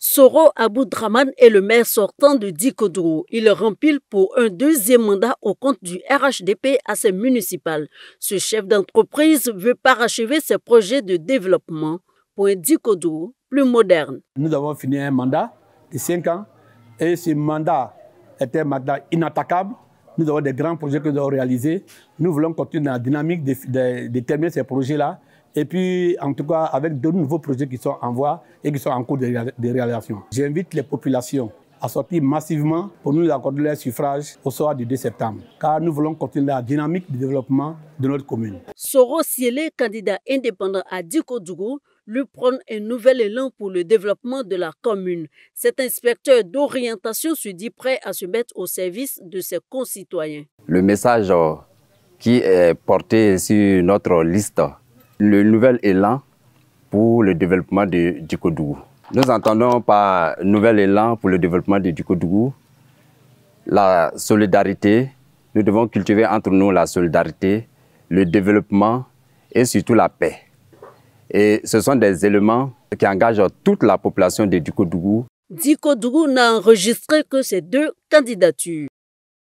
Soro Aboudraman est le maire sortant de Dikodou. Il rempile pour un deuxième mandat au compte du RHDP à ses municipales. Ce chef d'entreprise veut parachever ses projets de développement pour un Dikodou plus moderne. Nous avons fini un mandat de 5 ans et ce mandat était un mandat inattaquable. Nous avons des grands projets que nous avons réalisés. Nous voulons continuer la dynamique de terminer ces projets-là et puis, en tout cas, avec de nouveaux projets qui sont en voie et qui sont en cours de, réalisation. J'invite les populations à sortir massivement pour nous accorder leur suffrage au soir du 2 septembre, car nous voulons continuer la dynamique du développement de notre commune. Soro Siele, candidat indépendant à Dikodougou, lui prône un nouvel élan pour le développement de la commune. Cet inspecteur d'orientation se dit prêt à se mettre au service de ses concitoyens. Le message euh, qui est porté sur notre liste le nouvel élan pour le développement de Dikodougou. Nous entendons par nouvel élan pour le développement de Dikodougou la solidarité. Nous devons cultiver entre nous la solidarité, le développement et surtout la paix. Et ce sont des éléments qui engagent toute la population de Dikodougou. Dikodougou n'a enregistré que ces deux candidatures.